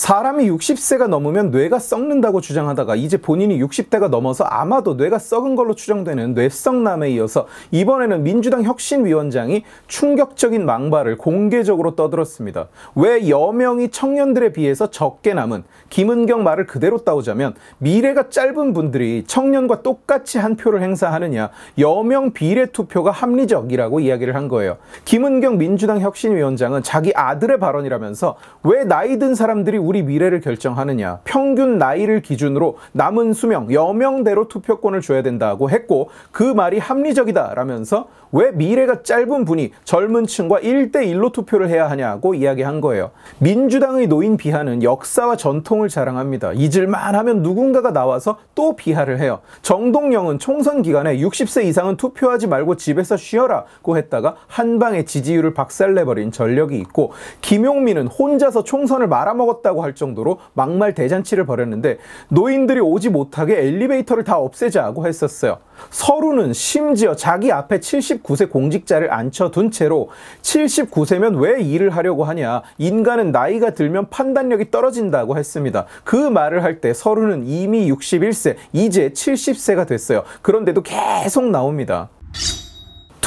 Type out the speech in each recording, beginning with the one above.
사람이 60세가 넘으면 뇌가 썩는다고 주장하다가 이제 본인이 60대가 넘어서 아마도 뇌가 썩은 걸로 추정되는 뇌썩남에 이어서 이번에는 민주당 혁신위원장이 충격적인 망발을 공개적으로 떠들었습니다. 왜 여명이 청년들에 비해서 적게 남은 김은경 말을 그대로 따오자면 미래가 짧은 분들이 청년과 똑같이 한 표를 행사하느냐 여명 비례 투표가 합리적이라고 이야기를 한 거예요. 김은경 민주당 혁신위원장은 자기 아들의 발언이라면서 왜 나이 든 사람들이 우리 미래를 결정하느냐. 평균 나이를 기준으로 남은 수명, 여명대로 투표권을 줘야 된다고 했고 그 말이 합리적이다라면서 왜 미래가 짧은 분이 젊은 층과 1대1로 투표를 해야 하냐고 이야기한 거예요. 민주당의 노인 비하는 역사와 전통을 자랑합니다. 잊을만 하면 누군가가 나와서 또 비하를 해요. 정동영은 총선 기간에 60세 이상은 투표하지 말고 집에서 쉬어라고 했다가 한 방에 지지율을 박살내버린 전력이 있고 김용민은 혼자서 총선을 말아먹었다고 없다고할 정도로 막말 대잔치를 벌였는데 노인들이 오지 못하게 엘리베이터를 다 없애자고 했었어요. 서루는 심지어 자기 앞에 79세 공직자를 앉혀둔 채로 79세면 왜 일을 하려고 하냐 인간은 나이가 들면 판단력이 떨어진다고 했습니다. 그 말을 할 때 서루는 이미 61세 이제 70세가 됐어요. 그런데도 계속 나옵니다.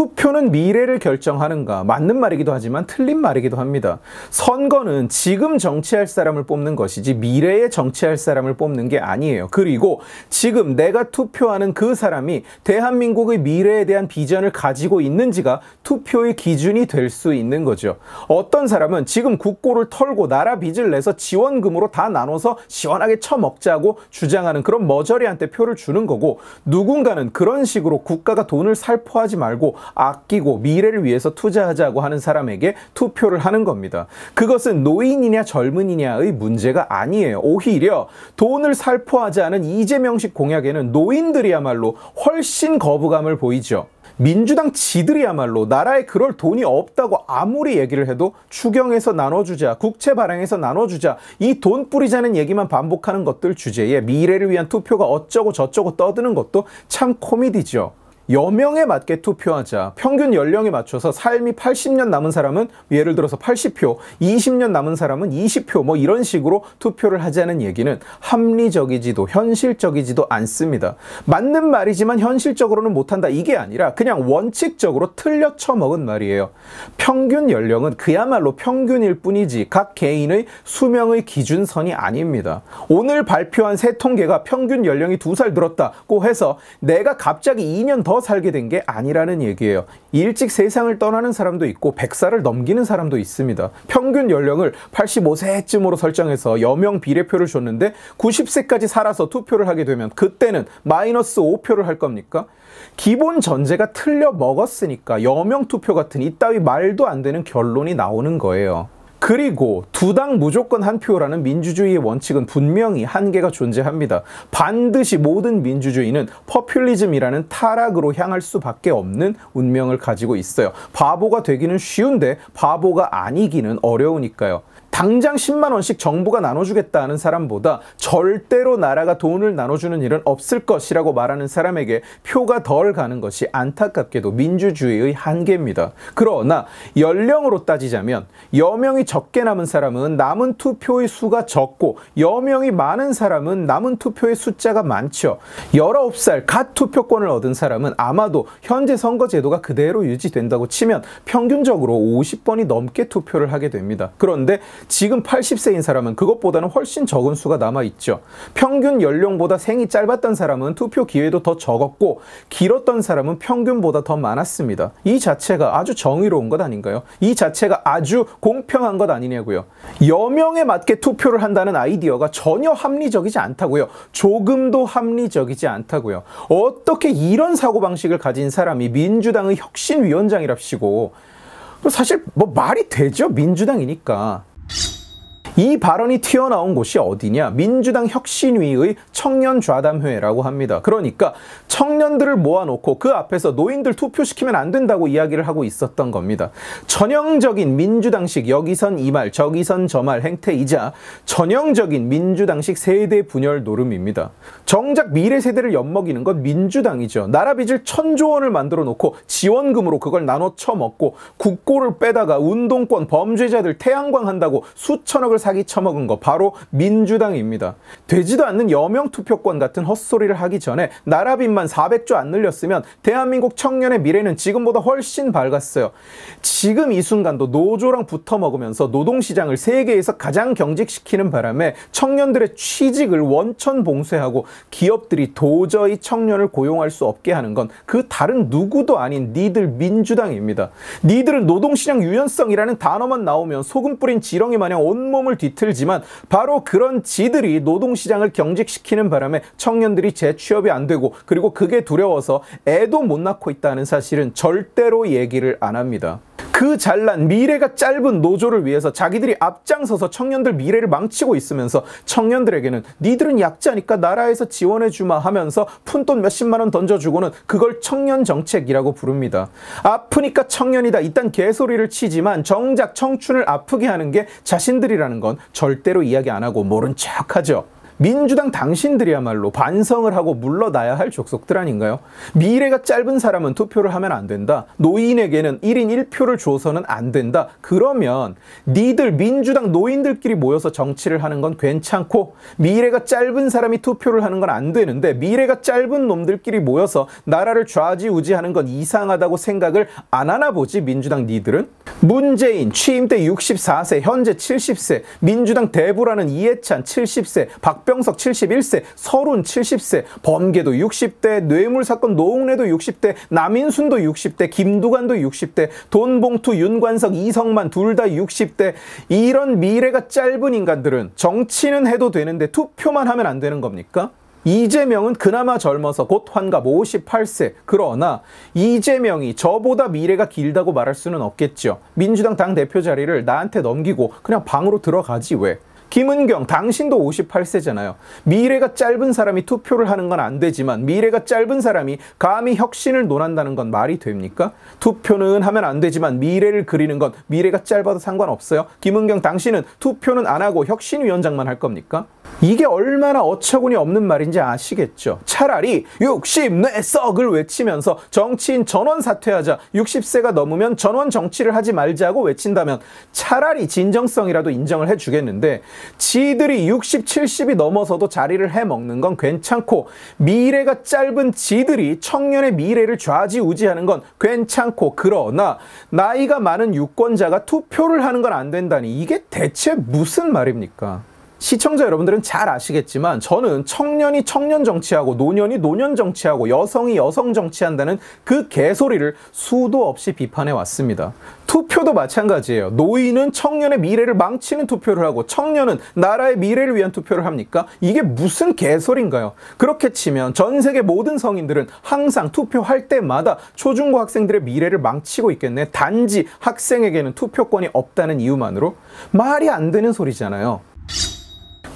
투표는 미래를 결정하는가? 맞는 말이기도 하지만 틀린 말이기도 합니다. 선거는 지금 정치할 사람을 뽑는 것이지 미래에 정치할 사람을 뽑는 게 아니에요. 그리고 지금 내가 투표하는 그 사람이 대한민국의 미래에 대한 비전을 가지고 있는지가 투표의 기준이 될 수 있는 거죠. 어떤 사람은 지금 국고를 털고 나라 빚을 내서 지원금으로 다 나눠서 시원하게 처먹자고 주장하는 그런 머저리한테 표를 주는 거고 누군가는 그런 식으로 국가가 돈을 살포하지 말고 아끼고 미래를 위해서 투자하자고 하는 사람에게 투표를 하는 겁니다. 그것은 노인이냐 젊은이냐의 문제가 아니에요. 오히려 돈을 살포하지 않은 이재명식 공약에는 노인들이야말로 훨씬 거부감을 보이죠. 민주당 지들이야말로 나라에 그럴 돈이 없다고 아무리 얘기를 해도 추경에서 나눠주자, 국채 발행에서 나눠주자, 이 돈 뿌리자는 얘기만 반복하는 것들 주제에 미래를 위한 투표가 어쩌고 저쩌고 떠드는 것도 참 코미디죠. 여명에 맞게 투표하자. 평균 연령에 맞춰서 삶이 80년 남은 사람은 예를 들어서 80표, 20년 남은 사람은 20표 뭐 이런 식으로 투표를 하자는 얘기는 합리적이지도 현실적이지도 않습니다. 맞는 말이지만 현실적으로는 못한다. 이게 아니라 그냥 원칙적으로 틀려 쳐먹은 말이에요. 평균 연령은 그야말로 평균일 뿐이지 각 개인의 수명의 기준선이 아닙니다. 오늘 발표한 새 통계가 평균 연령이 두 살 늘었다고 해서 내가 갑자기 2년 더 살게 된 게 아니라는 얘기예요. 일찍 세상을 떠나는 사람도 있고 100살을 넘기는 사람도 있습니다. 평균 연령을 85세쯤으로 설정해서 여명 비례표를 줬는데 90세까지 살아서 투표를 하게 되면 그때는 마이너스 5표를 할 겁니까? 기본 전제가 틀려 먹었으니까 여명 투표 같은 이따위 말도 안 되는 결론이 나오는 거예요. 그리고 두 당 무조건 한 표라는 민주주의의 원칙은 분명히 한계가 존재합니다. 반드시 모든 민주주의는 퍼퓰리즘이라는 타락으로 향할 수밖에 없는 운명을 가지고 있어요. 바보가 되기는 쉬운데 바보가 아니기는 어려우니까요. 당장 10만 원씩 정부가 나눠주겠다는 사람보다 절대로 나라가 돈을 나눠주는 일은 없을 것이라고 말하는 사람에게 표가 덜 가는 것이 안타깝게도 민주주의의 한계입니다. 그러나 연령으로 따지자면 여명이 적게 남은 사람은 남은 투표의 수가 적고 여명이 많은 사람은 남은 투표의 숫자가 많죠. 19살 갓 투표권을 얻은 사람은 아마도 현재 선거제도가 그대로 유지된다고 치면 평균적으로 50번이 넘게 투표를 하게 됩니다. 그런데 지금 80세인 사람은 그것보다는 훨씬 적은 수가 남아있죠. 평균 연령보다 생이 짧았던 사람은 투표 기회도 더 적었고 길었던 사람은 평균보다 더 많았습니다. 이 자체가 아주 정의로운 것 아닌가요? 이 자체가 아주 공평한 것 아니냐고요. 여명에 맞게 투표를 한다는 아이디어가 전혀 합리적이지 않다고요. 조금도 합리적이지 않다고요. 어떻게 이런 사고방식을 가진 사람이 민주당의 혁신위원장이랍시고 사실 뭐 말이 되죠 민주당이니까 이 발언이 튀어나온 곳이 어디냐? 민주당 혁신위의 청년 좌담회라고 합니다. 그러니까 청년들을 모아놓고 그 앞에서 노인들 투표시키면 안 된다고 이야기를 하고 있었던 겁니다. 전형적인 민주당식 여기선 이 말, 저기선 저말 행태이자 전형적인 민주당식 세대 분열 노름입니다. 정작 미래 세대를 엿먹이는 건 민주당이죠. 나라 빚을 천조 원을 만들어 놓고 지원금으로 그걸 나눠 쳐먹고 국고를 빼다가 운동권 범죄자들 태양광 한다고 수천억을 사 사기 처먹은 거 바로 민주당입니다. 되지도 않는 여명 투표권 같은 헛소리를 하기 전에 나라빚만 400조 안 늘렸으면 대한민국 청년의 미래는 지금보다 훨씬 밝았어요. 지금 이 순간도 노조랑 붙어 먹으면서 노동시장을 세계에서 가장 경직시키는 바람에 청년들의 취직을 원천 봉쇄하고 기업들이 도저히 청년을 고용할 수 없게 하는 건 그 다른 누구도 아닌 니들 민주당입니다. 니들은 노동시장 유연성이라는 단어만 나오면 소금 뿌린 지렁이 마냥 온몸을 성공을 뒤틀지만 바로 그런 지들이 노동시장을 경직시키는 바람에 청년들이 재취업이 안 되고 그리고 그게 두려워서 애도 못 낳고 있다는 사실은 절대로 얘기를 안 합니다. 그 잘난 미래가 짧은 노조를 위해서 자기들이 앞장서서 청년들 미래를 망치고 있으면서 청년들에게는 니들은 약자니까 나라에서 지원해 주마 하면서 푼돈 몇십만 원 던져주고는 그걸 청년 정책이라고 부릅니다. 아프니까 청년이다 이딴 개소리를 치지만 정작 청춘을 아프게 하는 게 자신들이라는 건 절대로 이야기 안 하고 모른 척하죠. 민주당 당신들이야말로 반성을 하고 물러나야 할 족속들 아닌가요? 미래가 짧은 사람은 투표를 하면 안 된다. 노인에게는 1인 1표를 줘서는 안 된다. 그러면 니들 민주당 노인들끼리 모여서 정치를 하는 건 괜찮고 미래가 짧은 사람이 투표를 하는 건 안 되는데 미래가 짧은 놈들끼리 모여서 나라를 좌지우지하는 건 이상하다고 생각을 안 하나 보지 민주당 니들은? 문재인 취임 때 64세 현재 70세 민주당 대부라는 이해찬 70세 박 박병석 71세, 서론 70세, 범계도 60대, 뇌물사건 노웅래도 60대, 남인순도 60대, 김두관도 60대, 돈봉투, 윤관석, 이성만 둘 다 60대 이런 미래가 짧은 인간들은 정치는 해도 되는데 투표만 하면 안 되는 겁니까? 이재명은 그나마 젊어서 곧 환갑 58세. 그러나 이재명이 저보다 미래가 길다고 말할 수는 없겠죠. 민주당 당대표 자리를 나한테 넘기고 그냥 방으로 들어가지 왜. 김은경 당신도 58세잖아요. 미래가 짧은 사람이 투표를 하는 건 안 되지만 미래가 짧은 사람이 감히 혁신을 논한다는 건 말이 됩니까? 투표는 하면 안 되지만 미래를 그리는 건 미래가 짧아도 상관없어요. 김은경 당신은 투표는 안 하고 혁신위원장만 할 겁니까? 이게 얼마나 어처구니 없는 말인지 아시겠죠? 차라리 60내 썩을 외치면서 정치인 전원 사퇴하자 60세가 넘으면 전원 정치를 하지 말자고 외친다면 차라리 진정성이라도 인정을 해주겠는데 지들이 60, 70이 넘어서도 자리를 해먹는 건 괜찮고 미래가 짧은 지들이 청년의 미래를 좌지우지하는 건 괜찮고 그러나 나이가 많은 유권자가 투표를 하는 건 안 된다니 이게 대체 무슨 말입니까? 시청자 여러분들은 잘 아시겠지만 저는 청년이 청년 정치하고 노년이 노년 정치하고 여성이 여성 정치한다는 그 개소리를 수도 없이 비판해 왔습니다. 투표도 마찬가지예요. 노인은 청년의 미래를 망치는 투표를 하고 청년은 나라의 미래를 위한 투표를 합니까? 이게 무슨 개소리인가요? 그렇게 치면 전 세계 모든 성인들은 항상 투표할 때마다 초중고 학생들의 미래를 망치고 있겠네. 단지 학생에게는 투표권이 없다는 이유만으로 말이 안 되는 소리잖아요.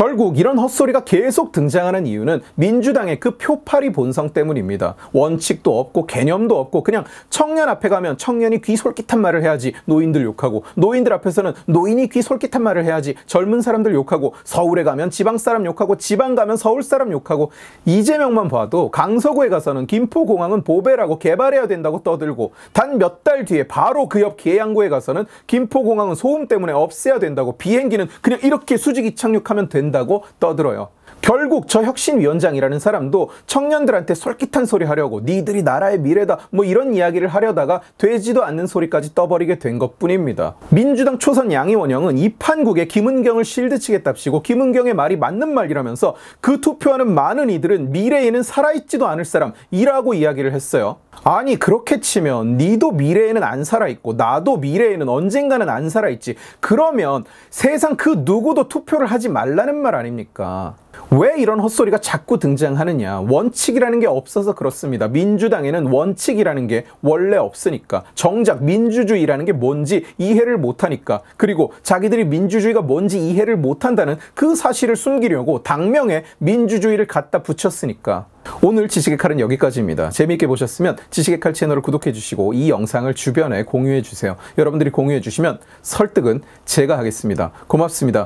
결국 이런 헛소리가 계속 등장하는 이유는 민주당의 그표팔이 본성 때문입니다. 원칙도 없고 개념도 없고 그냥 청년 앞에 가면 청년이 귀 솔깃한 말을 해야지 노인들 욕하고 노인들 앞에서는 노인이 귀 솔깃한 말을 해야지 젊은 사람들 욕하고 서울에 가면 지방 사람 욕하고 지방 가면 서울 사람 욕하고 이재명만 봐도 강서구에 가서는 김포공항은 보배라고 개발해야 된다고 떠들고 단 몇 달 뒤에 바로 그 옆 계양구에 가서는 김포공항은 소음 때문에 없애야 된다고 비행기는 그냥 이렇게 수직이 착륙하면 된다 된다고 떠들어요. 결국 저 혁신위원장이라는 사람도 청년들한테 솔깃한 소리 하려고 니들이 나라의 미래다 뭐 이런 이야기를 하려다가 되지도 않는 소리까지 떠버리게 된 것뿐입니다. 민주당 초선 양의원형은 이 판국에 김은경을 실드치겠답시고 김은경의 말이 맞는 말이라면서 그 투표하는 많은 이들은 미래에는 살아있지도 않을 사람이라고 이야기를 했어요. 아니 그렇게 치면 니도 미래에는 안 살아있고 나도 미래에는 언젠가는 안 살아있지 그러면 세상 그 누구도 투표를 하지 말라는 말 아닙니까? 왜 이런 헛소리가 자꾸 등장하느냐. 원칙이라는 게 없어서 그렇습니다. 민주당에는 원칙이라는 게 원래 없으니까. 정작 민주주의라는 게 뭔지 이해를 못하니까. 그리고 자기들이 민주주의가 뭔지 이해를 못한다는 그 사실을 숨기려고 당명에 민주주의를 갖다 붙였으니까. 오늘 지식의 칼은 여기까지입니다. 재미있게 보셨으면 지식의 칼 채널을 구독해주시고 이 영상을 주변에 공유해주세요. 여러분들이 공유해주시면 설득은 제가 하겠습니다. 고맙습니다.